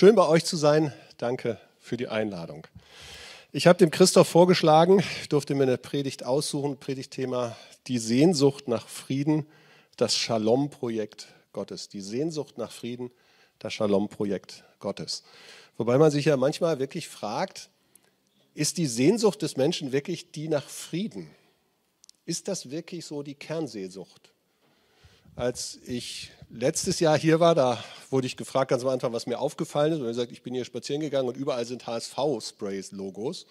Schön bei euch zu sein. Danke für die Einladung. Ich habe dem Christoph vorgeschlagen, ich durfte mir eine Predigt aussuchen, Predigtthema Die Sehnsucht nach Frieden, das Shalom-Projekt Gottes. Die Sehnsucht nach Frieden, das Shalom-Projekt Gottes. Wobei man sich ja manchmal wirklich fragt, ist die Sehnsucht des Menschen wirklich die nach Frieden? Ist das wirklich so die Kernsehnsucht? als ich letztes Jahr hier war, da wurde ich gefragt ganz am Anfang, was mir aufgefallen ist. Und er sagt, ich bin hier spazieren gegangen und überall sind HSV-Sprays-Logos.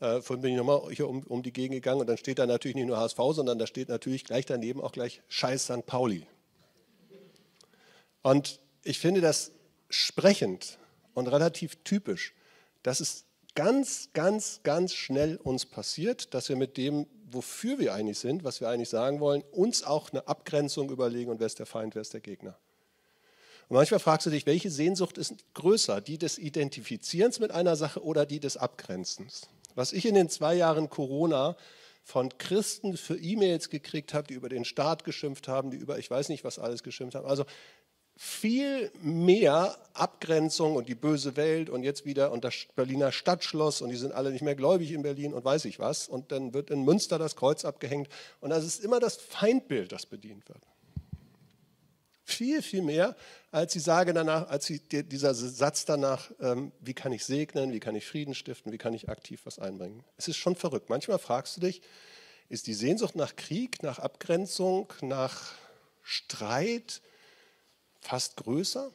Äh, vorhin bin ich nochmal hier um, um, die Gegend gegangen und dann steht da natürlich nicht nur HSV, sondern da steht natürlich gleich daneben auch gleich Scheiß St. Pauli. Und ich finde das sprechend und relativ typisch, dass es ganz, ganz, ganz schnell uns passiert, dass wir mit dem wofür wir eigentlich sind, was wir eigentlich sagen wollen, uns auch eine Abgrenzung überlegen und wer ist der Feind, wer ist der Gegner. Und manchmal fragst du dich, welche Sehnsucht ist größer, die des Identifizierens mit einer Sache oder die des Abgrenzens? Was ich in den zwei Jahren Corona von Christen für E-Mails gekriegt habe, die über den Staat geschimpft haben, die über ich weiß nicht was alles geschimpft haben. Also viel mehr Abgrenzung und die böse Welt und jetzt wieder und das Berliner Stadtschloss und die sind alle nicht mehr gläubig in Berlin und weiß ich was. Und dann wird in Münster das Kreuz abgehängt. Und das ist immer das Feindbild, das bedient wird. Viel, viel mehr, als die Sage danach, als die, dieser Satz danach, ähm, wie kann ich segnen, wie kann ich Frieden stiften, wie kann ich aktiv was einbringen. Es ist schon verrückt. Manchmal fragst du dich, ist die Sehnsucht nach Krieg, nach Abgrenzung, nach Streit, fast größer?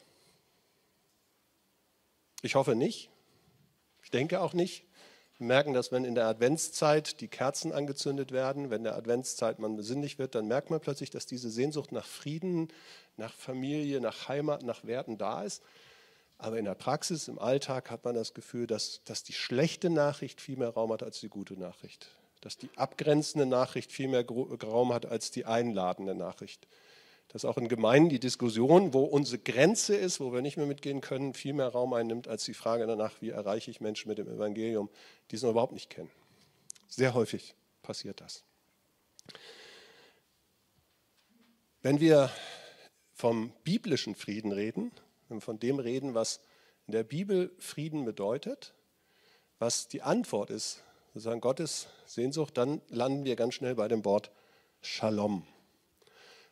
Ich hoffe nicht. Ich denke auch nicht. Wir merken dass wenn in der Adventszeit die Kerzen angezündet werden, wenn der Adventszeit man besinnlich wird, dann merkt man plötzlich, dass diese Sehnsucht nach Frieden, nach Familie, nach Heimat, nach Werten da ist. Aber in der Praxis, im Alltag hat man das Gefühl, dass, dass die schlechte Nachricht viel mehr Raum hat als die gute Nachricht. Dass die abgrenzende Nachricht viel mehr Raum hat als die einladende Nachricht dass auch in Gemeinden die Diskussion, wo unsere Grenze ist, wo wir nicht mehr mitgehen können, viel mehr Raum einnimmt als die Frage danach, wie erreiche ich Menschen mit dem Evangelium, die es noch überhaupt nicht kennen. Sehr häufig passiert das. Wenn wir vom biblischen Frieden reden, wenn wir von dem reden, was in der Bibel Frieden bedeutet, was die Antwort ist, sozusagen Gottes Sehnsucht, dann landen wir ganz schnell bei dem Wort Shalom.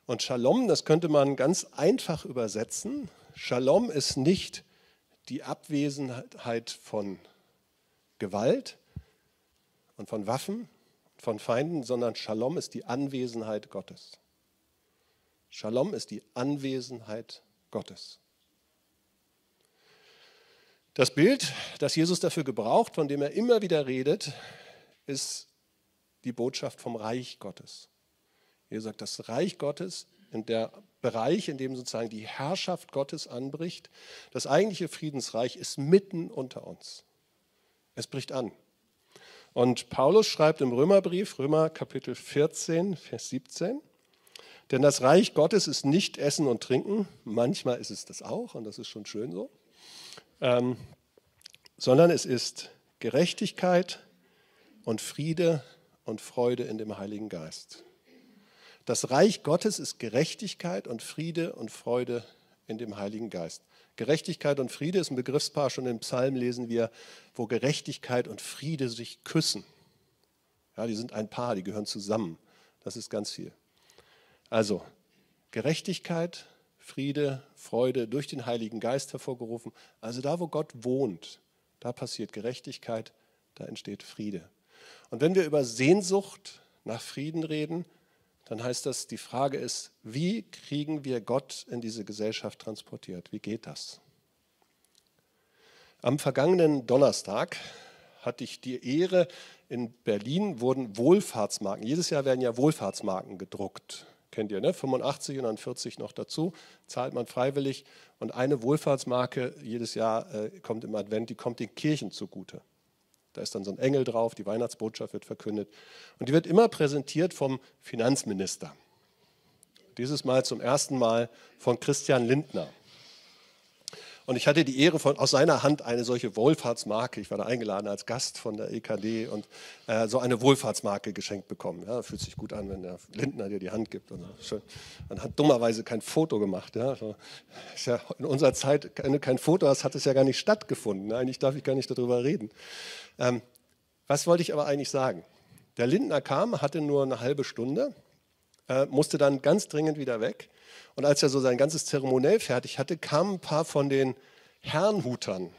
Und Shalom, das könnte man ganz einfach übersetzen. Shalom ist nicht die Abwesenheit von Gewalt und von Waffen, von Feinden, sondern Shalom ist die Anwesenheit Gottes. Shalom ist die Anwesenheit Gottes. Das Bild, das Jesus dafür gebraucht, von dem er immer wieder redet, ist die Botschaft vom Reich Gottes. Wie gesagt, das Reich Gottes, in der Bereich, in dem sozusagen die Herrschaft Gottes anbricht, das eigentliche Friedensreich ist mitten unter uns. Es bricht an. Und Paulus schreibt im Römerbrief, Römer Kapitel 14, Vers 17, denn das Reich Gottes ist nicht Essen und Trinken, manchmal ist es das auch, und das ist schon schön so, ähm, sondern es ist Gerechtigkeit und Friede und Freude in dem Heiligen Geist. Das Reich Gottes ist Gerechtigkeit und Friede und Freude in dem Heiligen Geist. Gerechtigkeit und Friede ist ein Begriffspaar, schon im Psalm lesen wir, wo Gerechtigkeit und Friede sich küssen. Ja, die sind ein Paar, die gehören zusammen. Das ist ganz viel. Also Gerechtigkeit, Friede, Freude durch den Heiligen Geist hervorgerufen. Also da, wo Gott wohnt, da passiert Gerechtigkeit, da entsteht Friede. Und wenn wir über Sehnsucht nach Frieden reden, dann heißt das, die Frage ist, wie kriegen wir Gott in diese Gesellschaft transportiert? Wie geht das? Am vergangenen Donnerstag hatte ich die Ehre, in Berlin wurden Wohlfahrtsmarken, jedes Jahr werden ja Wohlfahrtsmarken gedruckt. Kennt ihr, ne? 85 und dann 40 noch dazu, zahlt man freiwillig. Und eine Wohlfahrtsmarke jedes Jahr äh, kommt im Advent, die kommt den Kirchen zugute. Da ist dann so ein Engel drauf, die Weihnachtsbotschaft wird verkündet. Und die wird immer präsentiert vom Finanzminister. Dieses Mal zum ersten Mal von Christian Lindner. Und ich hatte die Ehre, von, aus seiner Hand eine solche Wohlfahrtsmarke, ich war da eingeladen als Gast von der EKD und äh, so eine Wohlfahrtsmarke geschenkt bekommen. Ja, fühlt sich gut an, wenn der Lindner dir die Hand gibt. Und so. Schön. Man hat dummerweise kein Foto gemacht. Ja. So, ist ja in unserer Zeit, wenn du kein Foto hast, hat es ja gar nicht stattgefunden. Eigentlich darf ich gar nicht darüber reden. Ähm, was wollte ich aber eigentlich sagen? Der Lindner kam, hatte nur eine halbe Stunde äh, musste dann ganz dringend wieder weg. Und als er so sein ganzes Zeremoniell fertig hatte, kamen ein paar von den Herrnhutern,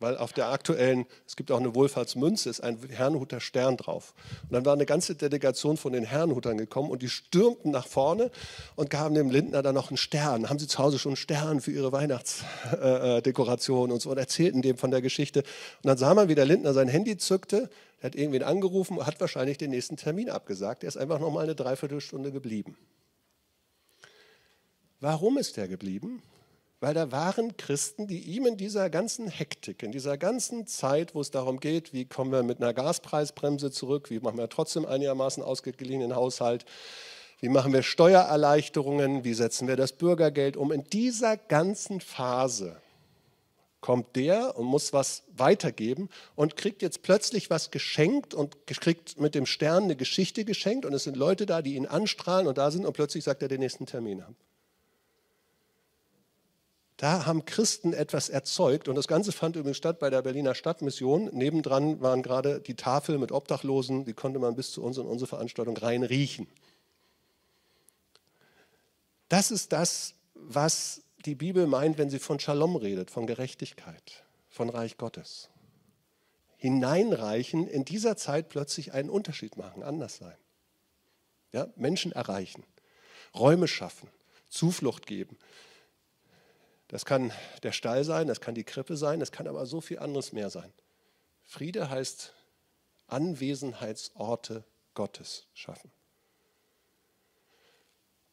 weil auf der aktuellen, es gibt auch eine Wohlfahrtsmünze, ist ein Herrenhuter Stern drauf. Und dann war eine ganze Delegation von den Herrenhutern gekommen und die stürmten nach vorne und gaben dem Lindner dann noch einen Stern. Haben sie zu Hause schon einen Stern für ihre Weihnachtsdekoration und so und erzählten dem von der Geschichte. Und dann sah man, wie der Lindner sein Handy zückte, er hat irgendwen angerufen, hat wahrscheinlich den nächsten Termin abgesagt. Er ist einfach nochmal eine Dreiviertelstunde geblieben. Warum ist er geblieben? weil da waren Christen, die ihm in dieser ganzen Hektik, in dieser ganzen Zeit, wo es darum geht, wie kommen wir mit einer Gaspreisbremse zurück, wie machen wir trotzdem einigermaßen ausgeglichenen Haushalt, wie machen wir Steuererleichterungen, wie setzen wir das Bürgergeld um, in dieser ganzen Phase kommt der und muss was weitergeben und kriegt jetzt plötzlich was geschenkt und kriegt mit dem Stern eine Geschichte geschenkt und es sind Leute da, die ihn anstrahlen und da sind und plötzlich sagt er den nächsten Termin haben. Da haben Christen etwas erzeugt und das Ganze fand übrigens statt bei der Berliner Stadtmission. Nebendran waren gerade die Tafel mit Obdachlosen, die konnte man bis zu uns in unsere Veranstaltung reinriechen. Das ist das, was die Bibel meint, wenn sie von Shalom redet, von Gerechtigkeit, von Reich Gottes. Hineinreichen, in dieser Zeit plötzlich einen Unterschied machen, anders sein. Ja, Menschen erreichen, Räume schaffen, Zuflucht geben, das kann der Stall sein, das kann die Krippe sein, das kann aber so viel anderes mehr sein. Friede heißt Anwesenheitsorte Gottes schaffen.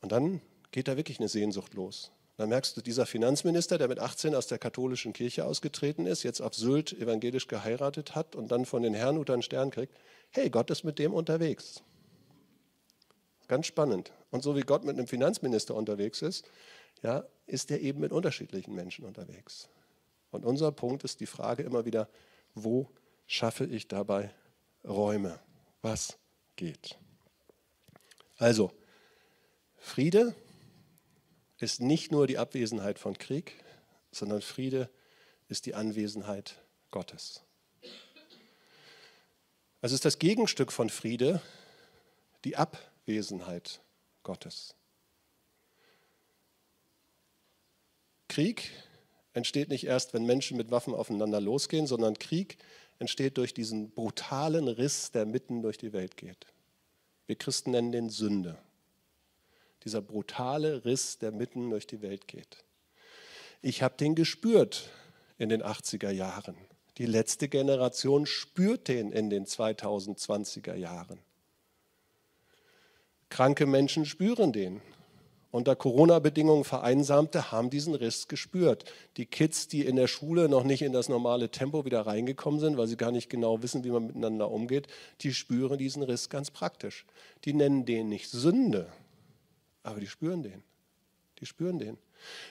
Und dann geht da wirklich eine Sehnsucht los. Dann merkst du, dieser Finanzminister, der mit 18 aus der katholischen Kirche ausgetreten ist, jetzt auf Sylt evangelisch geheiratet hat und dann von den Herrnhutern einen Stern kriegt, hey, Gott ist mit dem unterwegs. Ganz spannend. Und so wie Gott mit einem Finanzminister unterwegs ist, ja, ist er eben mit unterschiedlichen Menschen unterwegs. Und unser Punkt ist die Frage immer wieder, wo schaffe ich dabei Räume? Was geht? Also, Friede ist nicht nur die Abwesenheit von Krieg, sondern Friede ist die Anwesenheit Gottes. Also ist das Gegenstück von Friede die Abwesenheit Gottes. Krieg entsteht nicht erst, wenn Menschen mit Waffen aufeinander losgehen, sondern Krieg entsteht durch diesen brutalen Riss, der mitten durch die Welt geht. Wir Christen nennen den Sünde. Dieser brutale Riss, der mitten durch die Welt geht. Ich habe den gespürt in den 80er Jahren. Die letzte Generation spürt den in den 2020er Jahren. Kranke Menschen spüren den unter Corona-Bedingungen vereinsamte, haben diesen Riss gespürt. Die Kids, die in der Schule noch nicht in das normale Tempo wieder reingekommen sind, weil sie gar nicht genau wissen, wie man miteinander umgeht, die spüren diesen Riss ganz praktisch. Die nennen den nicht Sünde, aber die spüren den. Die spüren den.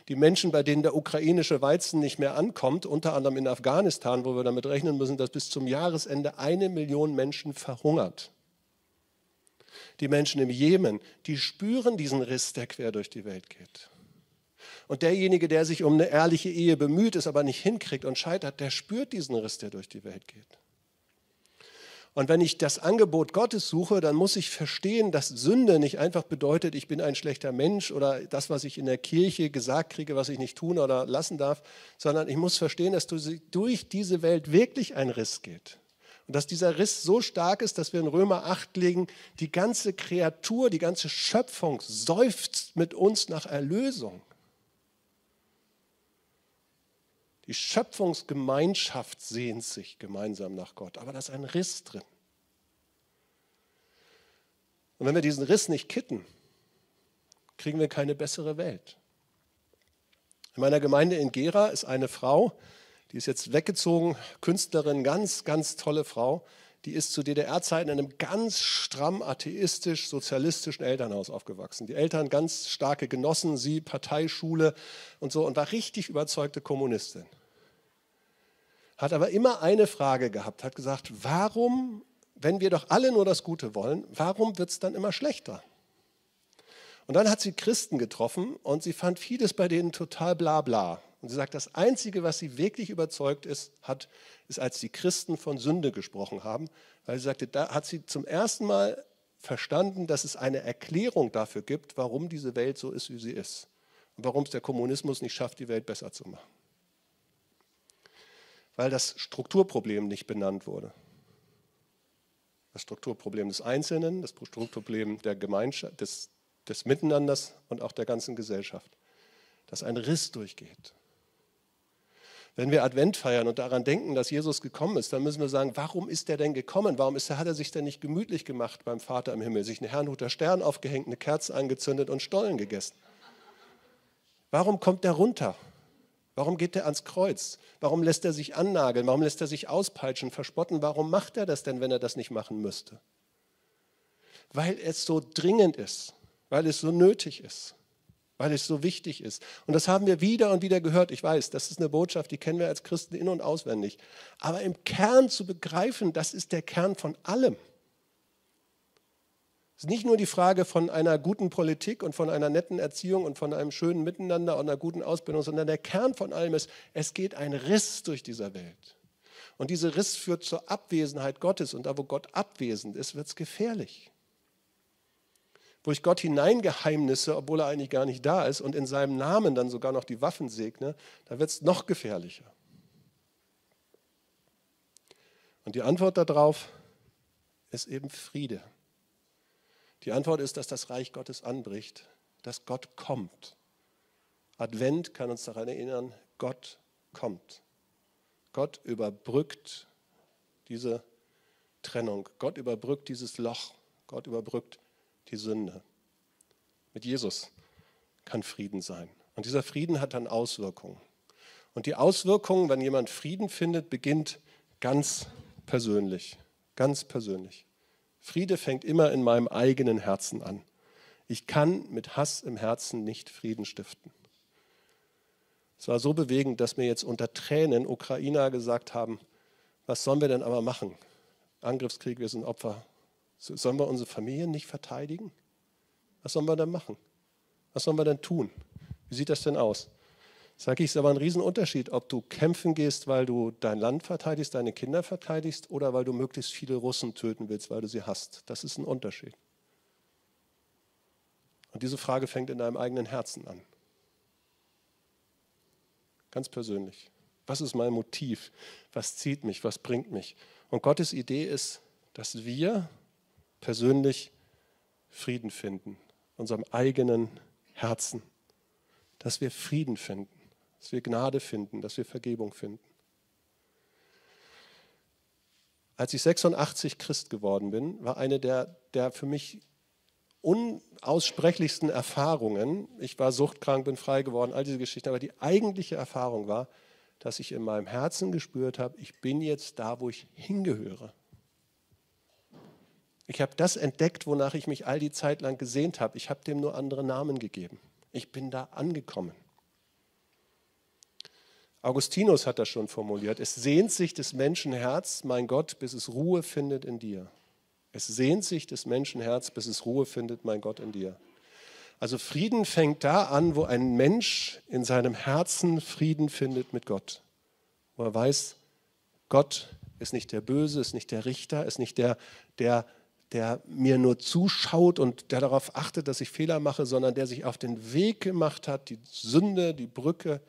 Die Menschen, bei denen der ukrainische Weizen nicht mehr ankommt, unter anderem in Afghanistan, wo wir damit rechnen müssen, dass bis zum Jahresende eine Million Menschen verhungert die Menschen im Jemen, die spüren diesen Riss, der quer durch die Welt geht. Und derjenige, der sich um eine ehrliche Ehe bemüht, es aber nicht hinkriegt und scheitert, der spürt diesen Riss, der durch die Welt geht. Und wenn ich das Angebot Gottes suche, dann muss ich verstehen, dass Sünde nicht einfach bedeutet, ich bin ein schlechter Mensch oder das, was ich in der Kirche gesagt kriege, was ich nicht tun oder lassen darf, sondern ich muss verstehen, dass durch diese Welt wirklich ein Riss geht. Und dass dieser Riss so stark ist, dass wir in Römer 8 legen, die ganze Kreatur, die ganze Schöpfung seufzt mit uns nach Erlösung. Die Schöpfungsgemeinschaft sehnt sich gemeinsam nach Gott, aber da ist ein Riss drin. Und wenn wir diesen Riss nicht kitten, kriegen wir keine bessere Welt. In meiner Gemeinde in Gera ist eine Frau, die ist jetzt weggezogen, Künstlerin, ganz, ganz tolle Frau. Die ist zu DDR-Zeiten in einem ganz stramm atheistisch-sozialistischen Elternhaus aufgewachsen. Die Eltern ganz starke Genossen, sie Parteischule und so und war richtig überzeugte Kommunistin. Hat aber immer eine Frage gehabt, hat gesagt, warum, wenn wir doch alle nur das Gute wollen, warum wird es dann immer schlechter? Und dann hat sie Christen getroffen und sie fand vieles bei denen total bla bla. Und sie sagt, das Einzige, was sie wirklich überzeugt ist, hat, ist, als die Christen von Sünde gesprochen haben, weil sie sagte, da hat sie zum ersten Mal verstanden, dass es eine Erklärung dafür gibt, warum diese Welt so ist, wie sie ist. Und warum es der Kommunismus nicht schafft, die Welt besser zu machen. Weil das Strukturproblem nicht benannt wurde. Das Strukturproblem des Einzelnen, das Strukturproblem der Gemeinschaft, des, des Miteinanders und auch der ganzen Gesellschaft dass ein Riss durchgeht. Wenn wir Advent feiern und daran denken, dass Jesus gekommen ist, dann müssen wir sagen, warum ist er denn gekommen? Warum ist er, hat er sich denn nicht gemütlich gemacht beim Vater im Himmel, sich einen Herrnhuter Stern aufgehängt, eine Kerze angezündet und Stollen gegessen? Warum kommt er runter? Warum geht er ans Kreuz? Warum lässt er sich annageln? Warum lässt er sich auspeitschen, verspotten? Warum macht er das denn, wenn er das nicht machen müsste? Weil es so dringend ist, weil es so nötig ist weil es so wichtig ist. Und das haben wir wieder und wieder gehört. Ich weiß, das ist eine Botschaft, die kennen wir als Christen in und auswendig. Aber im Kern zu begreifen, das ist der Kern von allem. Es ist nicht nur die Frage von einer guten Politik und von einer netten Erziehung und von einem schönen Miteinander und einer guten Ausbildung, sondern der Kern von allem ist, es geht ein Riss durch diese Welt. Und dieser Riss führt zur Abwesenheit Gottes. Und da, wo Gott abwesend ist, wird es gefährlich wo ich Gott hineingeheimnisse, obwohl er eigentlich gar nicht da ist und in seinem Namen dann sogar noch die Waffen segne, da wird es noch gefährlicher. Und die Antwort darauf ist eben Friede. Die Antwort ist, dass das Reich Gottes anbricht, dass Gott kommt. Advent kann uns daran erinnern, Gott kommt. Gott überbrückt diese Trennung. Gott überbrückt dieses Loch. Gott überbrückt die Sünde. Mit Jesus kann Frieden sein. Und dieser Frieden hat dann Auswirkungen. Und die Auswirkungen, wenn jemand Frieden findet, beginnt ganz persönlich. Ganz persönlich. Friede fängt immer in meinem eigenen Herzen an. Ich kann mit Hass im Herzen nicht Frieden stiften. Es war so bewegend, dass mir jetzt unter Tränen Ukrainer gesagt haben, was sollen wir denn aber machen? Angriffskrieg, wir sind Opfer, Sollen wir unsere Familien nicht verteidigen? Was sollen wir dann machen? Was sollen wir dann tun? Wie sieht das denn aus? Sag ich, es ist aber ein Riesenunterschied, ob du kämpfen gehst, weil du dein Land verteidigst, deine Kinder verteidigst oder weil du möglichst viele Russen töten willst, weil du sie hast. Das ist ein Unterschied. Und diese Frage fängt in deinem eigenen Herzen an. Ganz persönlich. Was ist mein Motiv? Was zieht mich? Was bringt mich? Und Gottes Idee ist, dass wir persönlich Frieden finden, unserem eigenen Herzen, dass wir Frieden finden, dass wir Gnade finden, dass wir Vergebung finden. Als ich 86 Christ geworden bin, war eine der, der für mich unaussprechlichsten Erfahrungen, ich war suchtkrank, bin frei geworden, all diese Geschichten, aber die eigentliche Erfahrung war, dass ich in meinem Herzen gespürt habe, ich bin jetzt da, wo ich hingehöre. Ich habe das entdeckt, wonach ich mich all die Zeit lang gesehnt habe. Ich habe dem nur andere Namen gegeben. Ich bin da angekommen. Augustinus hat das schon formuliert. Es sehnt sich des Menschen Herz, mein Gott, bis es Ruhe findet in dir. Es sehnt sich des Menschen Herz, bis es Ruhe findet, mein Gott, in dir. Also Frieden fängt da an, wo ein Mensch in seinem Herzen Frieden findet mit Gott. Wo er weiß, Gott ist nicht der Böse, ist nicht der Richter, ist nicht der, der der mir nur zuschaut und der darauf achtet, dass ich Fehler mache, sondern der sich auf den Weg gemacht hat, die Sünde, die Brücke,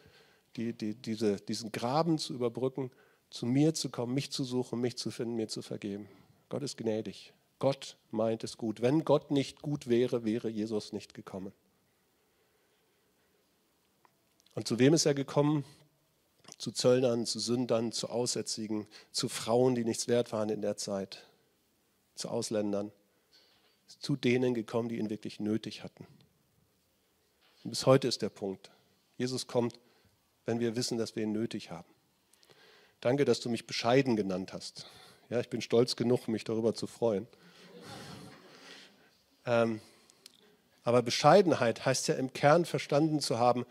die, die, diese, diesen Graben zu überbrücken, zu mir zu kommen, mich zu suchen, mich zu finden, mir zu vergeben. Gott ist gnädig. Gott meint es gut. Wenn Gott nicht gut wäre, wäre Jesus nicht gekommen. Und zu wem ist er gekommen? Zu Zöllnern, zu Sündern, zu Aussätzigen, zu Frauen, die nichts wert waren in der Zeit zu Ausländern, ist zu denen gekommen, die ihn wirklich nötig hatten. Und bis heute ist der Punkt. Jesus kommt, wenn wir wissen, dass wir ihn nötig haben. Danke, dass du mich bescheiden genannt hast. Ja, ich bin stolz genug, mich darüber zu freuen. Ähm, aber Bescheidenheit heißt ja im Kern verstanden zu haben,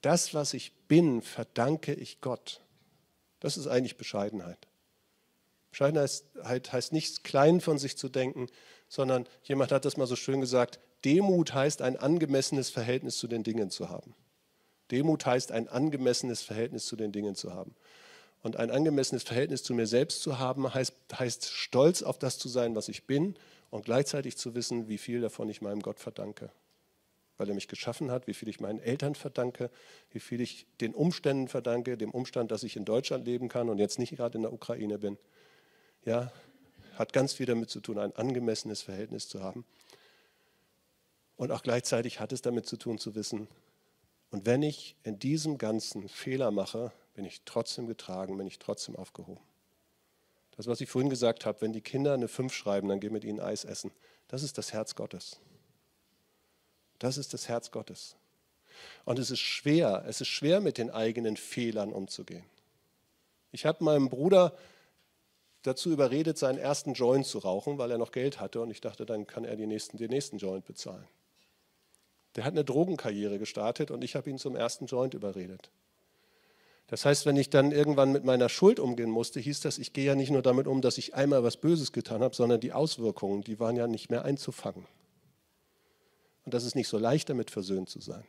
das, was ich bin, verdanke ich Gott. Das ist eigentlich Bescheidenheit. Bescheidenheit halt, heißt nicht klein von sich zu denken, sondern jemand hat das mal so schön gesagt, Demut heißt ein angemessenes Verhältnis zu den Dingen zu haben. Demut heißt ein angemessenes Verhältnis zu den Dingen zu haben. Und ein angemessenes Verhältnis zu mir selbst zu haben, heißt, heißt stolz auf das zu sein, was ich bin und gleichzeitig zu wissen, wie viel davon ich meinem Gott verdanke. Weil er mich geschaffen hat, wie viel ich meinen Eltern verdanke, wie viel ich den Umständen verdanke, dem Umstand, dass ich in Deutschland leben kann und jetzt nicht gerade in der Ukraine bin. Ja, hat ganz viel damit zu tun, ein angemessenes Verhältnis zu haben. Und auch gleichzeitig hat es damit zu tun, zu wissen, und wenn ich in diesem Ganzen Fehler mache, bin ich trotzdem getragen, bin ich trotzdem aufgehoben. Das, was ich vorhin gesagt habe, wenn die Kinder eine 5 schreiben, dann geh mit ihnen Eis essen. Das ist das Herz Gottes. Das ist das Herz Gottes. Und es ist schwer, es ist schwer, mit den eigenen Fehlern umzugehen. Ich habe meinem Bruder dazu überredet, seinen ersten Joint zu rauchen, weil er noch Geld hatte und ich dachte, dann kann er nächsten, den nächsten Joint bezahlen. Der hat eine Drogenkarriere gestartet und ich habe ihn zum ersten Joint überredet. Das heißt, wenn ich dann irgendwann mit meiner Schuld umgehen musste, hieß das, ich gehe ja nicht nur damit um, dass ich einmal was Böses getan habe, sondern die Auswirkungen, die waren ja nicht mehr einzufangen. Und das ist nicht so leicht, damit versöhnt zu sein.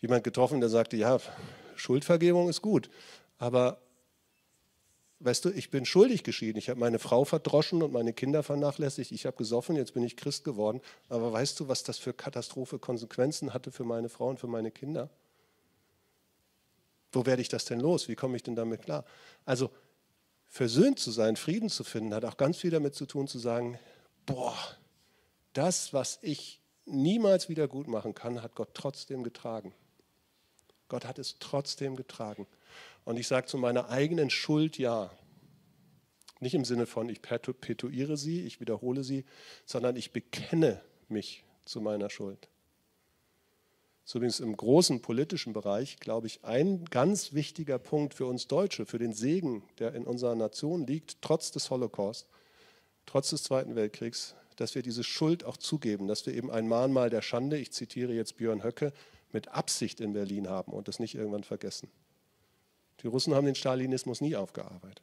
Jemand getroffen, der sagte, ja, Schuldvergebung ist gut, aber weißt du, ich bin schuldig geschieden. Ich habe meine Frau verdroschen und meine Kinder vernachlässigt. Ich habe gesoffen, jetzt bin ich Christ geworden. Aber weißt du, was das für Katastrophe Konsequenzen hatte für meine Frau und für meine Kinder? Wo werde ich das denn los? Wie komme ich denn damit klar? Also versöhnt zu sein, Frieden zu finden, hat auch ganz viel damit zu tun, zu sagen, boah, das, was ich niemals wieder gut machen kann, hat Gott trotzdem getragen. Gott hat es trotzdem getragen. Und ich sage zu meiner eigenen Schuld ja. Nicht im Sinne von, ich perpetuiere sie, ich wiederhole sie, sondern ich bekenne mich zu meiner Schuld. Zumindest im großen politischen Bereich, glaube ich, ein ganz wichtiger Punkt für uns Deutsche, für den Segen, der in unserer Nation liegt, trotz des Holocaust, trotz des Zweiten Weltkriegs, dass wir diese Schuld auch zugeben, dass wir eben ein Mahnmal der Schande, ich zitiere jetzt Björn Höcke, mit Absicht in Berlin haben und das nicht irgendwann vergessen. Die Russen haben den Stalinismus nie aufgearbeitet.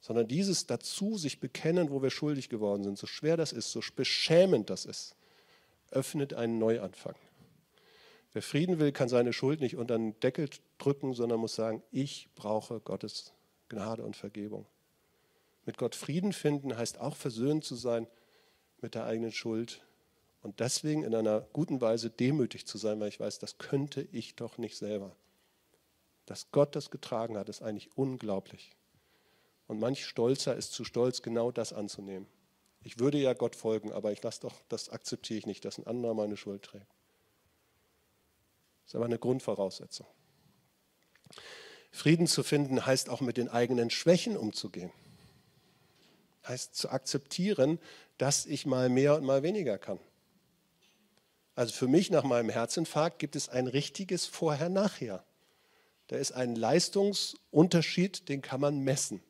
Sondern dieses dazu sich bekennen, wo wir schuldig geworden sind, so schwer das ist, so beschämend das ist, öffnet einen Neuanfang. Wer Frieden will, kann seine Schuld nicht unter den Deckel drücken, sondern muss sagen, ich brauche Gottes Gnade und Vergebung. Mit Gott Frieden finden heißt auch versöhnt zu sein mit der eigenen Schuld und deswegen in einer guten Weise demütig zu sein, weil ich weiß, das könnte ich doch nicht selber. Dass Gott das getragen hat, ist eigentlich unglaublich. Und manch Stolzer ist zu stolz, genau das anzunehmen. Ich würde ja Gott folgen, aber ich lasse doch, das akzeptiere ich nicht, dass ein anderer meine Schuld trägt. Das ist aber eine Grundvoraussetzung. Frieden zu finden heißt auch mit den eigenen Schwächen umzugehen. Heißt zu akzeptieren, dass ich mal mehr und mal weniger kann. Also für mich nach meinem Herzinfarkt gibt es ein richtiges Vorher-Nachher. Da ist ein Leistungsunterschied, den kann man messen.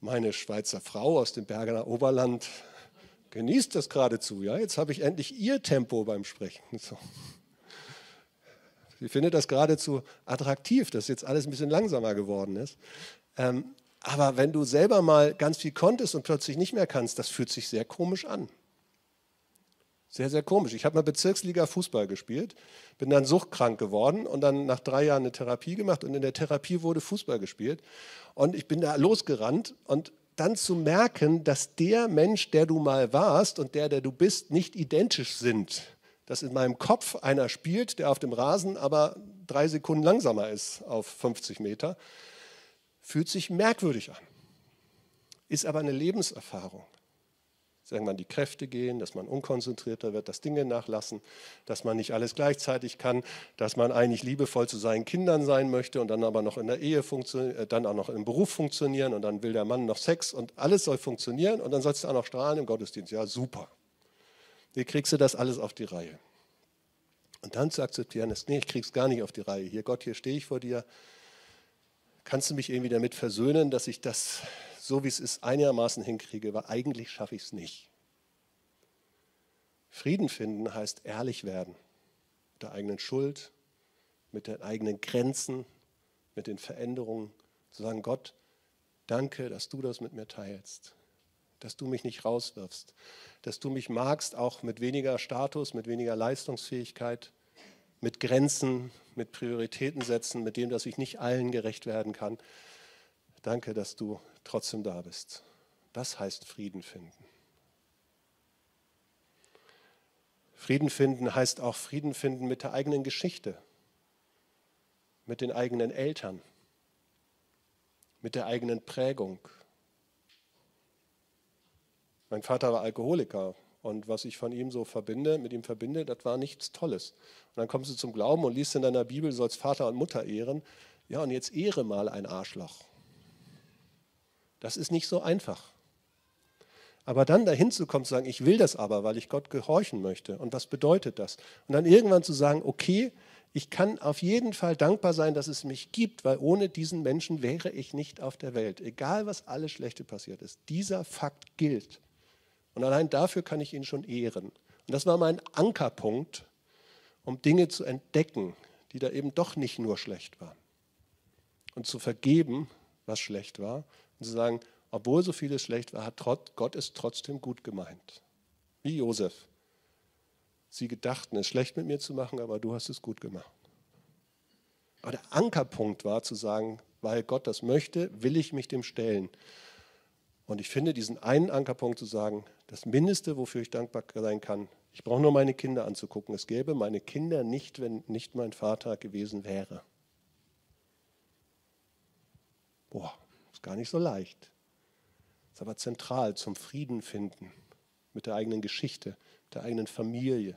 Meine Schweizer Frau aus dem Bergener Oberland genießt das geradezu. Ja, jetzt habe ich endlich ihr Tempo beim Sprechen. So. Sie findet das geradezu attraktiv, dass jetzt alles ein bisschen langsamer geworden ist. Ähm, aber wenn du selber mal ganz viel konntest und plötzlich nicht mehr kannst, das fühlt sich sehr komisch an. Sehr, sehr komisch. Ich habe mal Bezirksliga Fußball gespielt, bin dann suchtkrank geworden und dann nach drei Jahren eine Therapie gemacht und in der Therapie wurde Fußball gespielt. Und ich bin da losgerannt und dann zu merken, dass der Mensch, der du mal warst und der, der du bist, nicht identisch sind. Dass in meinem Kopf einer spielt, der auf dem Rasen aber drei Sekunden langsamer ist auf 50 Meter, fühlt sich merkwürdig an. Ist aber eine Lebenserfahrung dass irgendwann die Kräfte gehen, dass man unkonzentrierter wird, dass Dinge nachlassen, dass man nicht alles gleichzeitig kann, dass man eigentlich liebevoll zu seinen Kindern sein möchte und dann aber noch in der Ehe funktionieren, äh, dann auch noch im Beruf funktionieren und dann will der Mann noch Sex und alles soll funktionieren und dann sollst du auch noch strahlen im Gottesdienst. Ja, super. Wie kriegst du das alles auf die Reihe? Und dann zu akzeptieren ist, nee, ich krieg's gar nicht auf die Reihe. Hier, Gott, hier stehe ich vor dir. Kannst du mich irgendwie damit versöhnen, dass ich das so wie es ist, einigermaßen hinkriege, aber eigentlich schaffe ich es nicht. Frieden finden heißt ehrlich werden mit der eigenen Schuld, mit den eigenen Grenzen, mit den Veränderungen, zu sagen, Gott, danke, dass du das mit mir teilst, dass du mich nicht rauswirfst, dass du mich magst, auch mit weniger Status, mit weniger Leistungsfähigkeit, mit Grenzen, mit Prioritäten setzen, mit dem, dass ich nicht allen gerecht werden kann. Danke, dass du trotzdem da bist. Das heißt Frieden finden. Frieden finden heißt auch Frieden finden mit der eigenen Geschichte, mit den eigenen Eltern, mit der eigenen Prägung. Mein Vater war Alkoholiker und was ich von ihm so verbinde, mit ihm verbinde, das war nichts Tolles. Und dann kommst du zum Glauben und liest in deiner Bibel, sollst Vater und Mutter ehren. Ja, und jetzt ehre mal ein Arschloch. Das ist nicht so einfach. Aber dann dahin zu kommen, zu sagen, ich will das aber, weil ich Gott gehorchen möchte. Und was bedeutet das? Und dann irgendwann zu sagen, okay, ich kann auf jeden Fall dankbar sein, dass es mich gibt, weil ohne diesen Menschen wäre ich nicht auf der Welt. Egal, was alles Schlechte passiert ist, dieser Fakt gilt. Und allein dafür kann ich ihn schon ehren. Und das war mein Ankerpunkt, um Dinge zu entdecken, die da eben doch nicht nur schlecht waren. Und zu vergeben, was schlecht war und zu sagen, obwohl so vieles schlecht war, hat Gott es trotzdem gut gemeint. Wie Josef. Sie gedachten, es schlecht mit mir zu machen, aber du hast es gut gemacht. Aber der Ankerpunkt war zu sagen, weil Gott das möchte, will ich mich dem stellen. Und ich finde diesen einen Ankerpunkt zu sagen, das Mindeste, wofür ich dankbar sein kann, ich brauche nur meine Kinder anzugucken. Es gäbe meine Kinder nicht, wenn nicht mein Vater gewesen wäre. Boah gar nicht so leicht. Ist aber zentral zum Frieden finden mit der eigenen Geschichte, der eigenen Familie.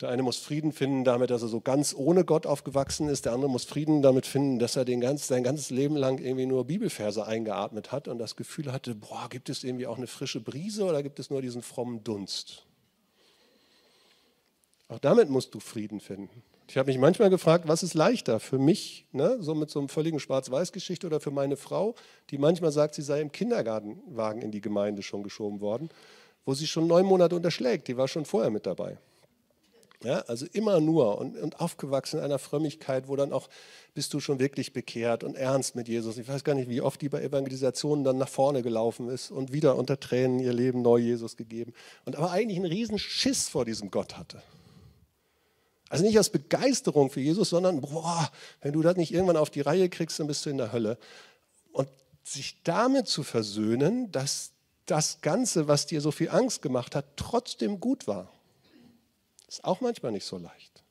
Der eine muss Frieden finden damit, dass er so ganz ohne Gott aufgewachsen ist. Der andere muss Frieden damit finden, dass er den ganz, sein ganzes Leben lang irgendwie nur Bibelverse eingeatmet hat und das Gefühl hatte, boah, gibt es irgendwie auch eine frische Brise oder gibt es nur diesen frommen Dunst? Auch damit musst du Frieden finden. Ich habe mich manchmal gefragt, was ist leichter für mich, ne, so mit so einem völligen Schwarz-Weiß-Geschichte oder für meine Frau, die manchmal sagt, sie sei im Kindergartenwagen in die Gemeinde schon geschoben worden, wo sie schon neun Monate unterschlägt, die war schon vorher mit dabei. Ja, also immer nur und, und aufgewachsen in einer Frömmigkeit, wo dann auch bist du schon wirklich bekehrt und ernst mit Jesus. Ich weiß gar nicht, wie oft die bei Evangelisationen dann nach vorne gelaufen ist und wieder unter Tränen ihr Leben neu Jesus gegeben und aber eigentlich einen Riesenschiss vor diesem Gott hatte. Also nicht aus Begeisterung für Jesus, sondern, boah, wenn du das nicht irgendwann auf die Reihe kriegst, dann bist du in der Hölle. Und sich damit zu versöhnen, dass das Ganze, was dir so viel Angst gemacht hat, trotzdem gut war. Ist auch manchmal nicht so leicht.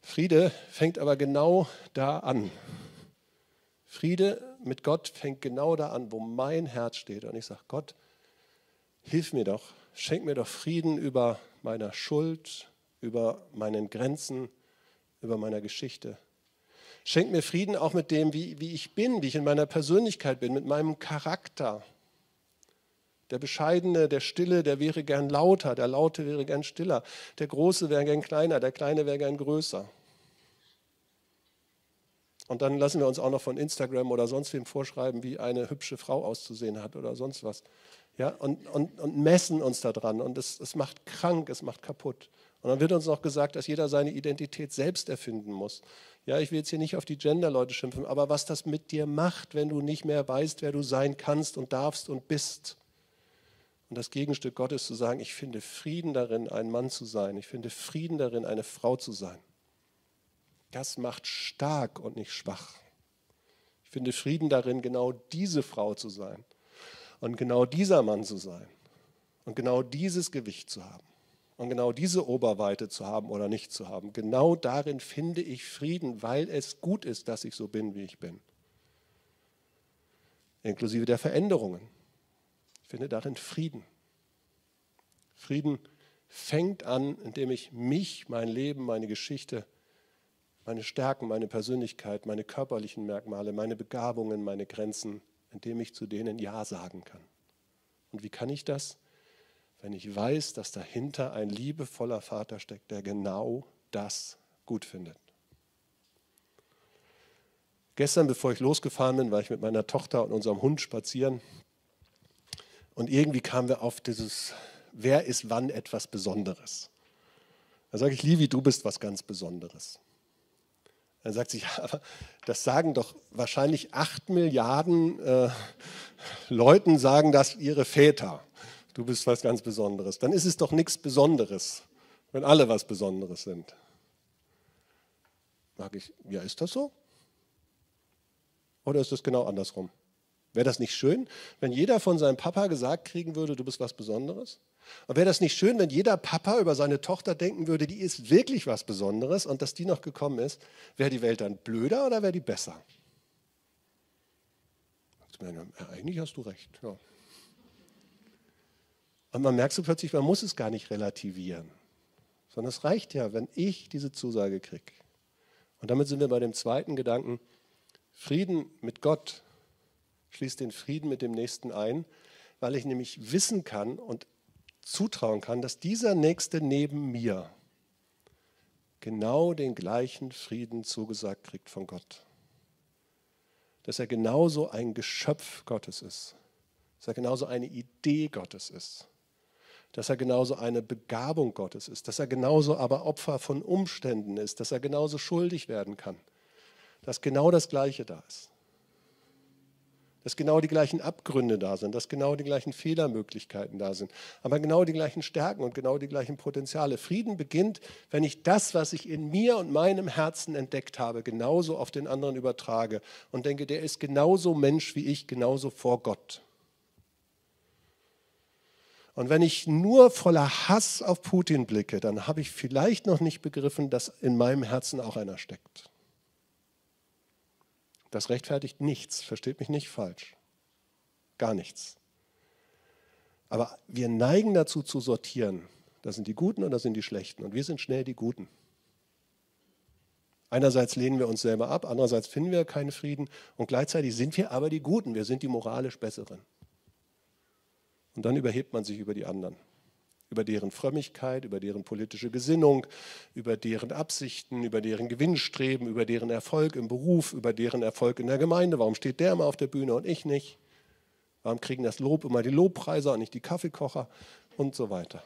Friede fängt aber genau da an. Friede mit Gott fängt genau da an, wo mein Herz steht. Und ich sage, Gott, hilf mir doch, schenk mir doch Frieden über meiner Schuld, über meinen Grenzen, über meiner Geschichte. Schenk mir Frieden auch mit dem, wie, wie ich bin, wie ich in meiner Persönlichkeit bin, mit meinem Charakter. Der Bescheidene, der Stille, der wäre gern lauter, der Laute wäre gern stiller, der Große wäre gern kleiner, der Kleine wäre gern größer. Und dann lassen wir uns auch noch von Instagram oder sonst wem vorschreiben, wie eine hübsche Frau auszusehen hat oder sonst was. Ja, und, und, und messen uns daran. Und es, es macht krank, es macht kaputt. Und dann wird uns noch gesagt, dass jeder seine Identität selbst erfinden muss. Ja, ich will jetzt hier nicht auf die Gender-Leute schimpfen, aber was das mit dir macht, wenn du nicht mehr weißt, wer du sein kannst und darfst und bist. Und das Gegenstück Gottes zu sagen, ich finde Frieden darin, ein Mann zu sein. Ich finde Frieden darin, eine Frau zu sein. Das macht stark und nicht schwach. Ich finde Frieden darin, genau diese Frau zu sein und genau dieser Mann zu sein und genau dieses Gewicht zu haben. Und genau diese Oberweite zu haben oder nicht zu haben, genau darin finde ich Frieden, weil es gut ist, dass ich so bin, wie ich bin. Inklusive der Veränderungen. Ich finde darin Frieden. Frieden fängt an, indem ich mich, mein Leben, meine Geschichte, meine Stärken, meine Persönlichkeit, meine körperlichen Merkmale, meine Begabungen, meine Grenzen, indem ich zu denen Ja sagen kann. Und wie kann ich das? wenn ich weiß, dass dahinter ein liebevoller Vater steckt, der genau das gut findet. Gestern, bevor ich losgefahren bin, war ich mit meiner Tochter und unserem Hund spazieren. Und irgendwie kamen wir auf dieses, wer ist wann etwas Besonderes? Da sage ich, Livi, du bist was ganz Besonderes. Dann sagt sie, ja, aber das sagen doch wahrscheinlich acht Milliarden äh, Leuten, sagen das ihre Väter du bist was ganz Besonderes. Dann ist es doch nichts Besonderes, wenn alle was Besonderes sind. Mag ich, ja, ist das so? Oder ist das genau andersrum? Wäre das nicht schön, wenn jeder von seinem Papa gesagt kriegen würde, du bist was Besonderes? Und wäre das nicht schön, wenn jeder Papa über seine Tochter denken würde, die ist wirklich was Besonderes und dass die noch gekommen ist? Wäre die Welt dann blöder oder wäre die besser? Eigentlich hast du recht. Ja. Und man merkt so plötzlich, man muss es gar nicht relativieren, sondern es reicht ja, wenn ich diese Zusage kriege. Und damit sind wir bei dem zweiten Gedanken. Frieden mit Gott schließt den Frieden mit dem Nächsten ein, weil ich nämlich wissen kann und zutrauen kann, dass dieser Nächste neben mir genau den gleichen Frieden zugesagt kriegt von Gott. Dass er genauso ein Geschöpf Gottes ist, dass er genauso eine Idee Gottes ist dass er genauso eine Begabung Gottes ist, dass er genauso aber Opfer von Umständen ist, dass er genauso schuldig werden kann, dass genau das Gleiche da ist, dass genau die gleichen Abgründe da sind, dass genau die gleichen Fehlermöglichkeiten da sind, aber genau die gleichen Stärken und genau die gleichen Potenziale. Frieden beginnt, wenn ich das, was ich in mir und meinem Herzen entdeckt habe, genauso auf den anderen übertrage und denke, der ist genauso Mensch wie ich, genauso vor Gott. Und wenn ich nur voller Hass auf Putin blicke, dann habe ich vielleicht noch nicht begriffen, dass in meinem Herzen auch einer steckt. Das rechtfertigt nichts, versteht mich nicht falsch. Gar nichts. Aber wir neigen dazu zu sortieren. Das sind die Guten und das sind die Schlechten. Und wir sind schnell die Guten. Einerseits lehnen wir uns selber ab, andererseits finden wir keinen Frieden und gleichzeitig sind wir aber die Guten. Wir sind die moralisch Besseren. Und dann überhebt man sich über die anderen, über deren Frömmigkeit, über deren politische Gesinnung, über deren Absichten, über deren Gewinnstreben, über deren Erfolg im Beruf, über deren Erfolg in der Gemeinde. Warum steht der immer auf der Bühne und ich nicht? Warum kriegen das Lob immer die Lobpreise und nicht die Kaffeekocher und so weiter?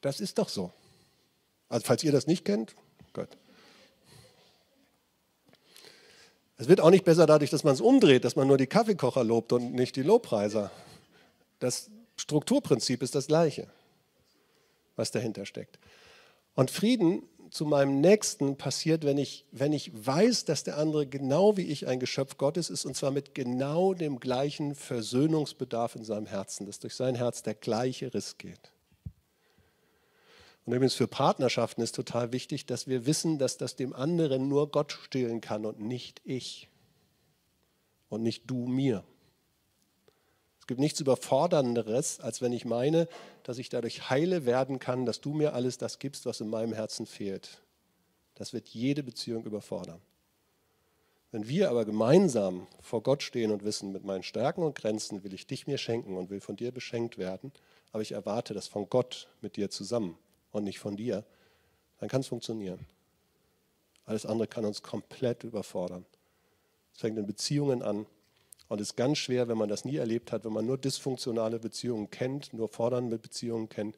Das ist doch so. Also falls ihr das nicht kennt, Gott. Es wird auch nicht besser dadurch, dass man es umdreht, dass man nur die Kaffeekocher lobt und nicht die Lobpreiser. Das Strukturprinzip ist das gleiche, was dahinter steckt. Und Frieden zu meinem Nächsten passiert, wenn ich, wenn ich weiß, dass der andere genau wie ich ein Geschöpf Gottes ist und zwar mit genau dem gleichen Versöhnungsbedarf in seinem Herzen, dass durch sein Herz der gleiche Riss geht. Und übrigens für Partnerschaften ist total wichtig, dass wir wissen, dass das dem anderen nur Gott stillen kann und nicht ich und nicht du mir. Es gibt nichts Überfordernderes, als wenn ich meine, dass ich dadurch heile werden kann, dass du mir alles das gibst, was in meinem Herzen fehlt. Das wird jede Beziehung überfordern. Wenn wir aber gemeinsam vor Gott stehen und wissen, mit meinen Stärken und Grenzen will ich dich mir schenken und will von dir beschenkt werden, aber ich erwarte das von Gott mit dir zusammen und nicht von dir, dann kann es funktionieren. Alles andere kann uns komplett überfordern. Es fängt in Beziehungen an und ist ganz schwer, wenn man das nie erlebt hat, wenn man nur dysfunktionale Beziehungen kennt, nur fordernde Beziehungen kennt,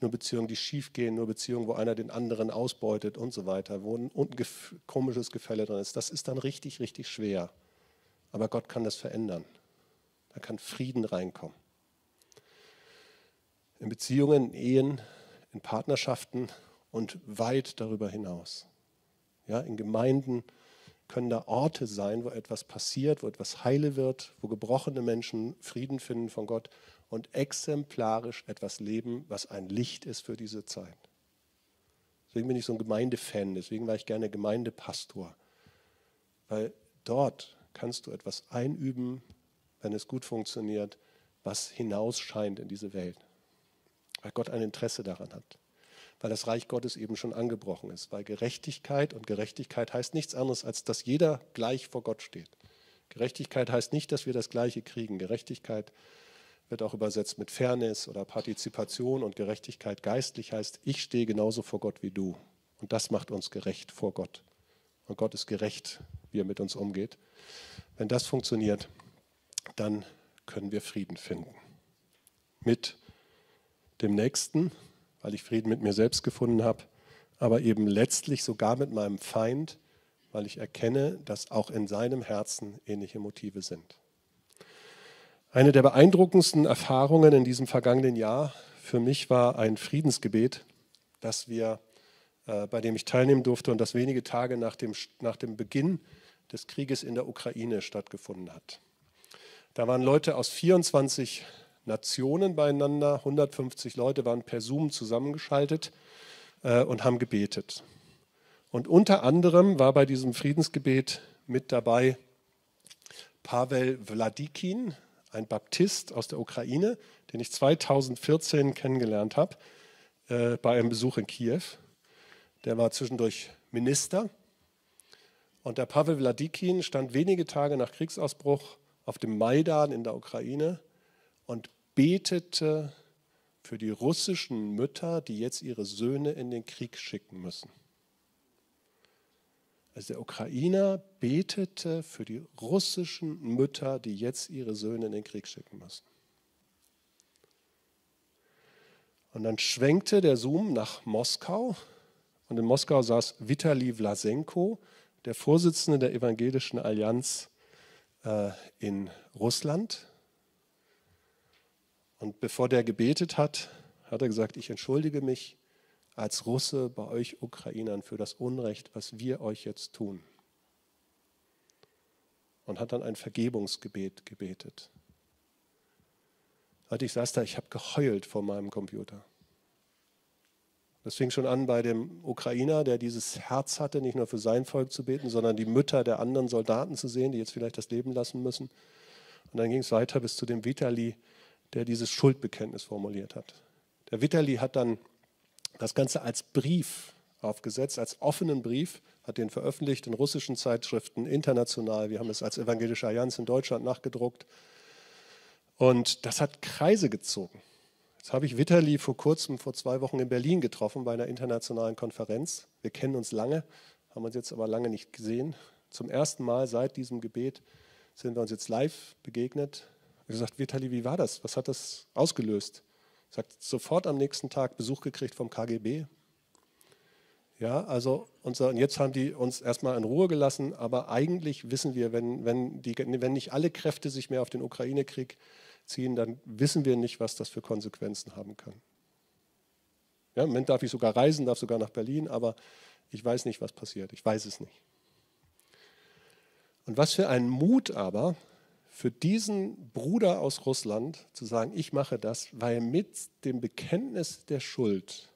nur Beziehungen, die schiefgehen, nur Beziehungen, wo einer den anderen ausbeutet und so weiter, wo ein gef komisches Gefälle drin ist. Das ist dann richtig, richtig schwer. Aber Gott kann das verändern. Da kann Frieden reinkommen. In Beziehungen, in Ehen, in Partnerschaften und weit darüber hinaus. Ja, in Gemeinden können da Orte sein, wo etwas passiert, wo etwas heile wird, wo gebrochene Menschen Frieden finden von Gott und exemplarisch etwas leben, was ein Licht ist für diese Zeit. Deswegen bin ich so ein Gemeindefan, deswegen war ich gerne Gemeindepastor, weil dort kannst du etwas einüben, wenn es gut funktioniert, was hinausscheint in diese Welt weil Gott ein Interesse daran hat, weil das Reich Gottes eben schon angebrochen ist, weil Gerechtigkeit und Gerechtigkeit heißt nichts anderes, als dass jeder gleich vor Gott steht. Gerechtigkeit heißt nicht, dass wir das Gleiche kriegen. Gerechtigkeit wird auch übersetzt mit Fairness oder Partizipation und Gerechtigkeit geistlich heißt, ich stehe genauso vor Gott wie du. Und das macht uns gerecht vor Gott. Und Gott ist gerecht, wie er mit uns umgeht. Wenn das funktioniert, dann können wir Frieden finden. Mit Gott dem Nächsten, weil ich Frieden mit mir selbst gefunden habe, aber eben letztlich sogar mit meinem Feind, weil ich erkenne, dass auch in seinem Herzen ähnliche Motive sind. Eine der beeindruckendsten Erfahrungen in diesem vergangenen Jahr für mich war ein Friedensgebet, das wir, äh, bei dem ich teilnehmen durfte und das wenige Tage nach dem, nach dem Beginn des Krieges in der Ukraine stattgefunden hat. Da waren Leute aus 24 Nationen beieinander. 150 Leute waren per Zoom zusammengeschaltet äh, und haben gebetet. Und unter anderem war bei diesem Friedensgebet mit dabei Pavel Vladikin, ein Baptist aus der Ukraine, den ich 2014 kennengelernt habe äh, bei einem Besuch in Kiew. Der war zwischendurch Minister. Und der Pavel Vladikin stand wenige Tage nach Kriegsausbruch auf dem Maidan in der Ukraine und betete für die russischen Mütter, die jetzt ihre Söhne in den Krieg schicken müssen. Also der Ukrainer betete für die russischen Mütter, die jetzt ihre Söhne in den Krieg schicken müssen. Und dann schwenkte der Zoom nach Moskau und in Moskau saß Vitali Vlasenko, der Vorsitzende der Evangelischen Allianz äh, in Russland. Und bevor der gebetet hat, hat er gesagt, ich entschuldige mich als Russe bei euch Ukrainern für das Unrecht, was wir euch jetzt tun. Und hat dann ein Vergebungsgebet gebetet. Leute, ich saß da, ich habe geheult vor meinem Computer. Das fing schon an bei dem Ukrainer, der dieses Herz hatte, nicht nur für sein Volk zu beten, sondern die Mütter der anderen Soldaten zu sehen, die jetzt vielleicht das Leben lassen müssen. Und dann ging es weiter bis zu dem Vitali, der dieses Schuldbekenntnis formuliert hat. Der Witterli hat dann das Ganze als Brief aufgesetzt, als offenen Brief, hat den veröffentlicht in russischen Zeitschriften, international. Wir haben es als Evangelische Allianz in Deutschland nachgedruckt. Und das hat Kreise gezogen. Jetzt habe ich Witterli vor kurzem, vor zwei Wochen in Berlin getroffen bei einer internationalen Konferenz. Wir kennen uns lange, haben uns jetzt aber lange nicht gesehen. Zum ersten Mal seit diesem Gebet sind wir uns jetzt live begegnet und gesagt, Vitali, wie war das? Was hat das ausgelöst? Sagt, sofort am nächsten Tag Besuch gekriegt vom KGB. Ja, also unser, und jetzt haben die uns erstmal in Ruhe gelassen, aber eigentlich wissen wir, wenn, wenn, die, wenn nicht alle Kräfte sich mehr auf den Ukraine-Krieg ziehen, dann wissen wir nicht, was das für Konsequenzen haben kann. Ja, Im Moment darf ich sogar reisen, darf sogar nach Berlin, aber ich weiß nicht, was passiert. Ich weiß es nicht. Und was für ein Mut aber, für diesen Bruder aus Russland zu sagen, ich mache das, weil mit dem Bekenntnis der Schuld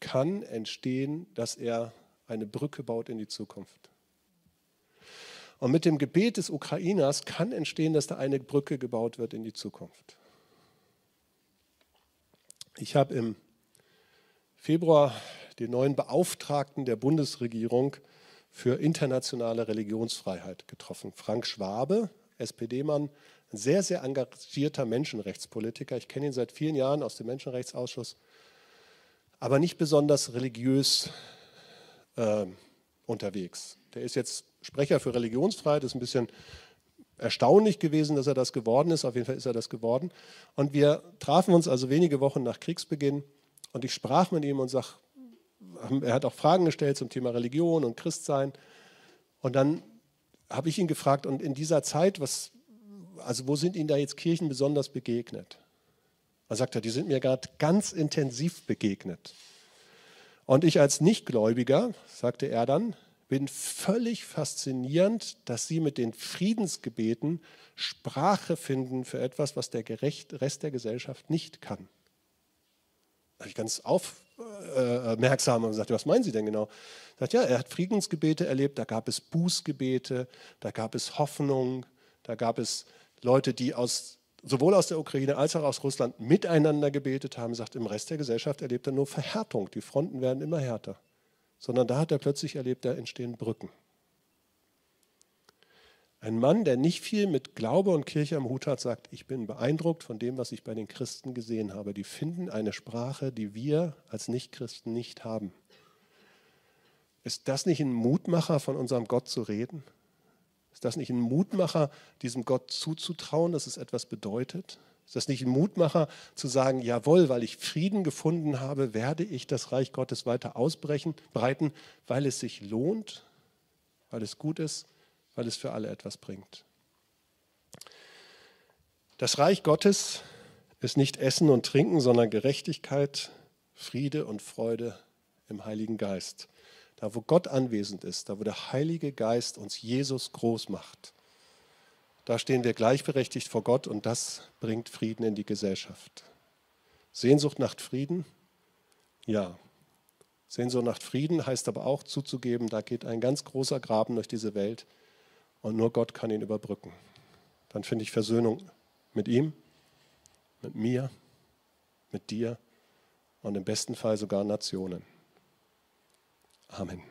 kann entstehen, dass er eine Brücke baut in die Zukunft. Und mit dem Gebet des Ukrainers kann entstehen, dass da eine Brücke gebaut wird in die Zukunft. Ich habe im Februar den neuen Beauftragten der Bundesregierung für internationale Religionsfreiheit getroffen, Frank Schwabe, SPD-Mann, ein sehr, sehr engagierter Menschenrechtspolitiker. Ich kenne ihn seit vielen Jahren aus dem Menschenrechtsausschuss, aber nicht besonders religiös äh, unterwegs. Der ist jetzt Sprecher für Religionsfreiheit, ist ein bisschen erstaunlich gewesen, dass er das geworden ist. Auf jeden Fall ist er das geworden. Und wir trafen uns also wenige Wochen nach Kriegsbeginn und ich sprach mit ihm und sag, er hat auch Fragen gestellt zum Thema Religion und Christsein. Und dann habe ich ihn gefragt, und in dieser Zeit, was, also wo sind Ihnen da jetzt Kirchen besonders begegnet? Da sagt er, die sind mir gerade ganz intensiv begegnet. Und ich als Nichtgläubiger, sagte er dann, bin völlig faszinierend, dass Sie mit den Friedensgebeten Sprache finden für etwas, was der Gerecht, Rest der Gesellschaft nicht kann. Da habe ich ganz auf, äh, äh, merksam und sagte, was meinen Sie denn genau? Er Sagt, ja, er hat Friedensgebete erlebt, da gab es Bußgebete, da gab es Hoffnung, da gab es Leute, die aus, sowohl aus der Ukraine als auch aus Russland miteinander gebetet haben, Er sagt, im Rest der Gesellschaft erlebt er nur Verhärtung, die Fronten werden immer härter. Sondern da hat er plötzlich erlebt, da entstehen Brücken. Ein Mann, der nicht viel mit Glaube und Kirche am Hut hat, sagt, ich bin beeindruckt von dem, was ich bei den Christen gesehen habe. Die finden eine Sprache, die wir als Nichtchristen nicht haben. Ist das nicht ein Mutmacher, von unserem Gott zu reden? Ist das nicht ein Mutmacher, diesem Gott zuzutrauen, dass es etwas bedeutet? Ist das nicht ein Mutmacher zu sagen, jawohl, weil ich Frieden gefunden habe, werde ich das Reich Gottes weiter ausbrechen, breiten, weil es sich lohnt, weil es gut ist? weil es für alle etwas bringt. Das Reich Gottes ist nicht Essen und Trinken, sondern Gerechtigkeit, Friede und Freude im Heiligen Geist. Da, wo Gott anwesend ist, da, wo der Heilige Geist uns Jesus groß macht, da stehen wir gleichberechtigt vor Gott und das bringt Frieden in die Gesellschaft. Sehnsucht nach Frieden? Ja. Sehnsucht nach Frieden heißt aber auch zuzugeben, da geht ein ganz großer Graben durch diese Welt, und nur Gott kann ihn überbrücken. Dann finde ich Versöhnung mit ihm, mit mir, mit dir und im besten Fall sogar Nationen. Amen.